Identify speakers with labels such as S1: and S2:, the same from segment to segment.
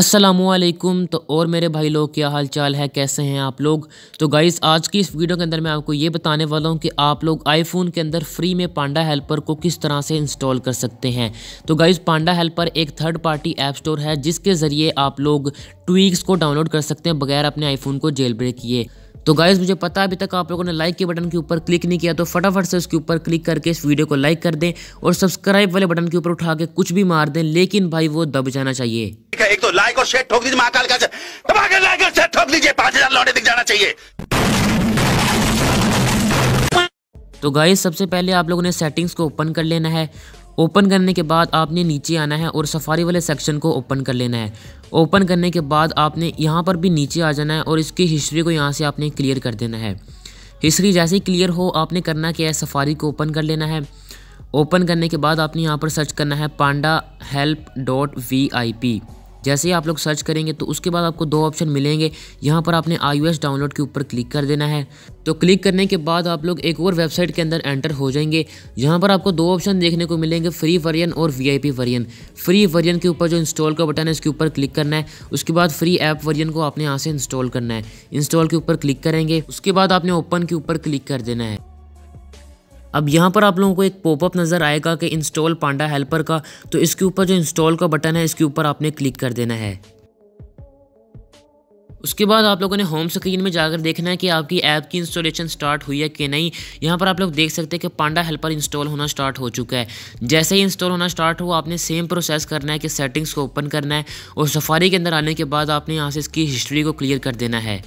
S1: असलकुम तो और मेरे भाई लोग क्या हाल चाल है कैसे हैं आप लोग तो गाइस आज की इस वीडियो के अंदर मैं आपको ये बताने वाला हूँ कि आप लोग आईफोन के अंदर फ्री में पांडा हेल्पर को किस तरह से इंस्टॉल कर सकते हैं तो गाइस पांडा हेल्पर एक थर्ड पार्टी ऐप स्टोर है जिसके ज़रिए आप लोग ट्वीक्स को डाउनलोड कर सकते हैं बगैर अपने आईफोन को जेल ब्रेक किए तो गाइज मुझे पता अभी तक आप लोगों ने लाइक के बटन के ऊपर क्लिक नहीं किया तो फटाफट से उसके ऊपर क्लिक करके इस वीडियो को लाइक कर दें और सब्सक्राइब वाले बटन के ऊपर उठा के कुछ भी मार दें लेकिन भाई वो दब जाना चाहिए ठीक है एक तो लाइक और शेयर ठोक दीजिए महाकाल का दबाकर अच्छा। लाइक और शेयर ठोक दीजिए पांच हजार लौटे दिख जाना चाहिए तो गाइस सबसे पहले आप लोगों ने सेटिंग्स को ओपन कर लेना है ओपन करने के बाद आपने नीचे आना है और सफारी वाले सेक्शन को ओपन कर लेना है ओपन करने के बाद आपने यहाँ पर भी नीचे आ जाना है और इसकी हिस्ट्री को यहाँ से आपने क्लियर कर देना है हिस्ट्री जैसे ही क्लियर हो आपने करना क्या है सफारी को ओपन कर लेना है ओपन करने के बाद आपने यहाँ पर सर्च करना है Panda help dot V I P जैसे ही आप लोग सर्च करेंगे तो उसके बाद आपको दो ऑप्शन मिलेंगे यहाँ पर आपने आई डाउनलोड के ऊपर क्लिक कर देना है तो क्लिक करने के बाद आप लोग एक और वेबसाइट के अंदर एंटर हो जाएंगे यहाँ पर आपको दो ऑप्शन देखने को मिलेंगे फ्री वर्जन और वीआईपी वर्जन फ्री वर्जन के ऊपर जो इंस्टॉल का बटन है इसके ऊपर क्लिक करना है उसके बाद फ्री ऐप वर्जन को आपने यहाँ से इंस्टॉल करना है इंस्टॉल के ऊपर क्लिक करेंगे उसके बाद आपने ओपन के ऊपर क्लिक कर देना है अब यहाँ पर आप लोगों को एक पॉपअप नज़र आएगा कि इंस्टॉल पांडा हेल्पर का तो इसके ऊपर जो इंस्टॉल का बटन है इसके ऊपर आपने क्लिक कर देना है उसके बाद आप लोगों ने होम स्क्रीन में जाकर देखना है कि आपकी ऐप की इंस्टॉलेशन स्टार्ट हुई है कि नहीं यहाँ पर आप लोग देख सकते हैं कि पांडा हेल्पर इंस्टॉल होना स्टार्ट हो चुका है जैसे ही इंस्टॉल होना स्टार्ट हुआ आपने सेम प्रोसेस करना है कि सेटिंग्स को ओपन करना है और सफारी के अंदर आने के बाद आपने यहाँ से इसकी हिस्ट्री को क्लियर कर देना है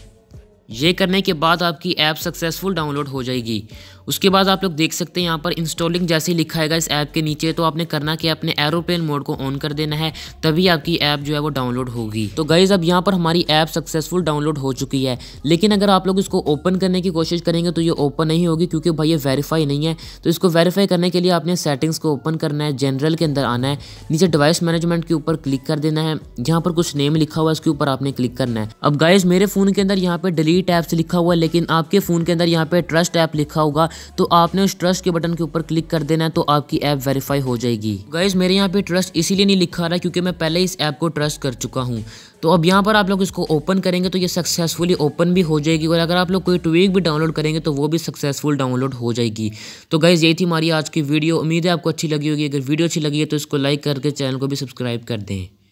S1: ये करने के बाद आपकी ऐप सक्सेसफुल डाउनलोड हो जाएगी उसके बाद आप लोग देख सकते हैं यहाँ पर इंस्टॉलिंग जैसे ही लिखा है इस ऐप के नीचे तो आपने करना कि अपने एरोप्लेन मोड को ऑन कर देना है तभी आपकी ऐप जो है वो डाउनलोड होगी तो गाइज अब यहाँ पर हमारी ऐप सक्सेसफुल डाउनलोड हो चुकी है लेकिन अगर आप लोग इसको ओपन करने की कोशिश करेंगे तो ये ओपन नहीं होगी क्योंकि भाई ये वेरीफाई नहीं है तो इसको वेरीफाई करने के लिए आपने सेटिंग्स को ओपन करना है जनरल के अंदर आना है नीचे डिवाइस मैनेजमेंट के ऊपर क्लिक कर देना है यहाँ पर कुछ नेम लिखा हुआ है उसके ऊपर आपने क्लिक करना है अब गाइज मेरे फोन के अंदर यहाँ पे डिलीट ऐप्स लिखा हुआ है लेकिन आपके फोन के अंदर यहाँ पे ट्रस्ट ऐप लिखा होगा तो आपने उस ट्रस्ट के बटन के ऊपर क्लिक कर देना है तो आपकी ऐप वेरीफाई हो जाएगी गाइज मेरे यहाँ पे ट्रस्ट इसीलिए नहीं लिखा रहा क्योंकि मैं पहले इस ऐप को ट्रस्ट कर चुका हूँ तो अब यहाँ पर आप लोग इसको ओपन करेंगे तो ये सक्सेसफुली ओपन भी हो जाएगी और अगर आप लोग कोई ट्वीक भी डाउनलोड करेंगे तो वो भी सक्सेसफुल डाउनलोड हो जाएगी तो गाइज़ यही थी हमारी आज की वीडियो उम्मीद है आपको अच्छी लगी होगी अगर वीडियो अच्छी लगी है तो इसको लाइक करके चैनल को भी सब्सक्राइब कर दें